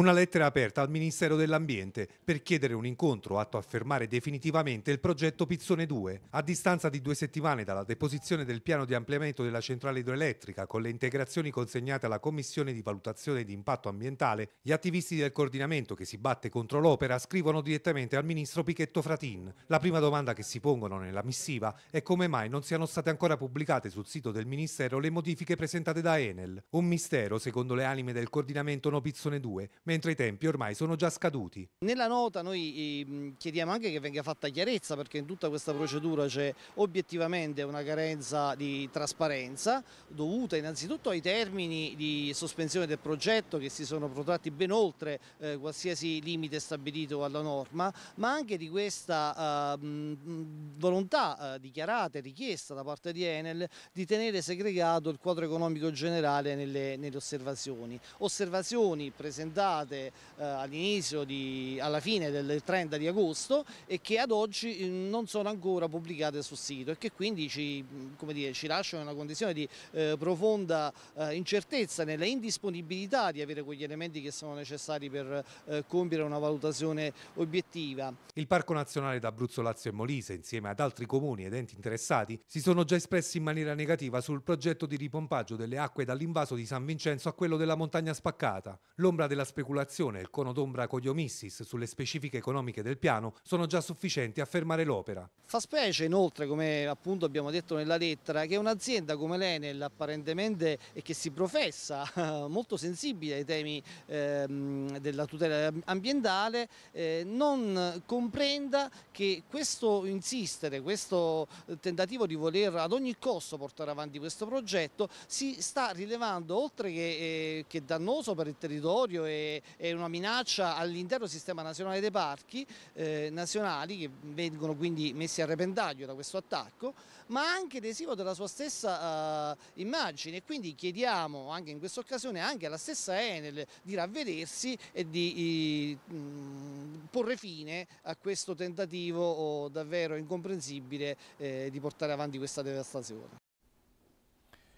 Una lettera aperta al Ministero dell'Ambiente per chiedere un incontro atto a fermare definitivamente il progetto Pizzone 2. A distanza di due settimane dalla deposizione del piano di ampliamento della centrale idroelettrica con le integrazioni consegnate alla Commissione di valutazione di impatto ambientale, gli attivisti del coordinamento che si batte contro l'opera scrivono direttamente al ministro Pichetto Fratin. La prima domanda che si pongono nella missiva è come mai non siano state ancora pubblicate sul sito del Ministero le modifiche presentate da Enel. Un mistero secondo le anime del coordinamento No Pizzone 2, mentre i tempi ormai sono già scaduti. Nella nota noi ehm, chiediamo anche che venga fatta chiarezza perché in tutta questa procedura c'è obiettivamente una carenza di trasparenza dovuta innanzitutto ai termini di sospensione del progetto che si sono protratti ben oltre eh, qualsiasi limite stabilito alla norma, ma anche di questa ehm, volontà eh, dichiarata e richiesta da parte di Enel di tenere segregato il quadro economico generale nelle, nelle osservazioni. Osservazioni presentate estate eh, all'inizio, alla fine del 30 di agosto e che ad oggi eh, non sono ancora pubblicate sul sito e che quindi ci, come dire, ci lasciano in una condizione di eh, profonda eh, incertezza nella indisponibilità di avere quegli elementi che sono necessari per eh, compiere una valutazione obiettiva. Il Parco Nazionale d'Abruzzo, Lazio e Molise, insieme ad altri comuni ed enti interessati, si sono già espressi in maniera negativa sul progetto di ripompaggio delle acque dall'invaso di San Vincenzo a quello della montagna spaccata, l'ombra della speculazione speculazione e il cono d'ombra Cogiomissis sulle specifiche economiche del piano sono già sufficienti a fermare l'opera. Fa specie inoltre, come appunto abbiamo detto nella lettera, che un'azienda come l'Enel apparentemente e che si professa molto sensibile ai temi ehm, della tutela ambientale eh, non comprenda che questo insistere, questo tentativo di voler ad ogni costo portare avanti questo progetto si sta rilevando oltre che, eh, che dannoso per il territorio e è una minaccia all'intero sistema nazionale dei parchi eh, nazionali che vengono quindi messi a repentaglio da questo attacco, ma anche lesivo della sua stessa eh, immagine. Quindi chiediamo anche in questa occasione anche alla stessa Enel di ravvedersi e di eh, porre fine a questo tentativo oh, davvero incomprensibile eh, di portare avanti questa devastazione.